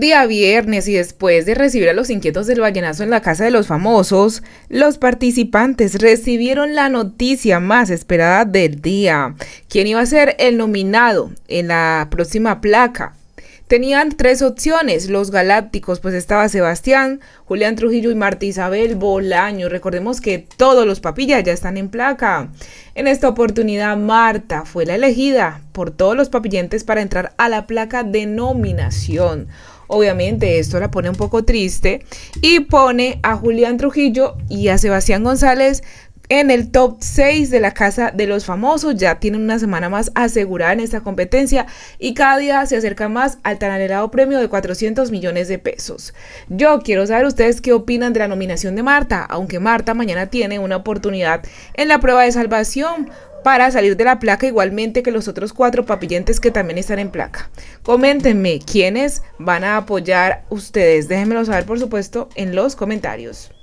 Día viernes y después de recibir a los inquietos del vallenazo en la casa de los famosos, los participantes recibieron la noticia más esperada del día. ¿Quién iba a ser el nominado en la próxima placa? Tenían tres opciones los galácticos, pues estaba Sebastián, Julián Trujillo y Marta Isabel Bolaño. Recordemos que todos los papillas ya están en placa. En esta oportunidad, Marta fue la elegida por todos los papillentes para entrar a la placa de nominación. Obviamente esto la pone un poco triste y pone a Julián Trujillo y a Sebastián González en el top 6 de la Casa de los Famosos. Ya tienen una semana más asegurada en esta competencia y cada día se acerca más al tan anhelado premio de 400 millones de pesos. Yo quiero saber ustedes qué opinan de la nominación de Marta, aunque Marta mañana tiene una oportunidad en la prueba de salvación para salir de la placa igualmente que los otros cuatro papillentes que también están en placa. Coméntenme quiénes van a apoyar ustedes. Déjenmelo saber por supuesto en los comentarios.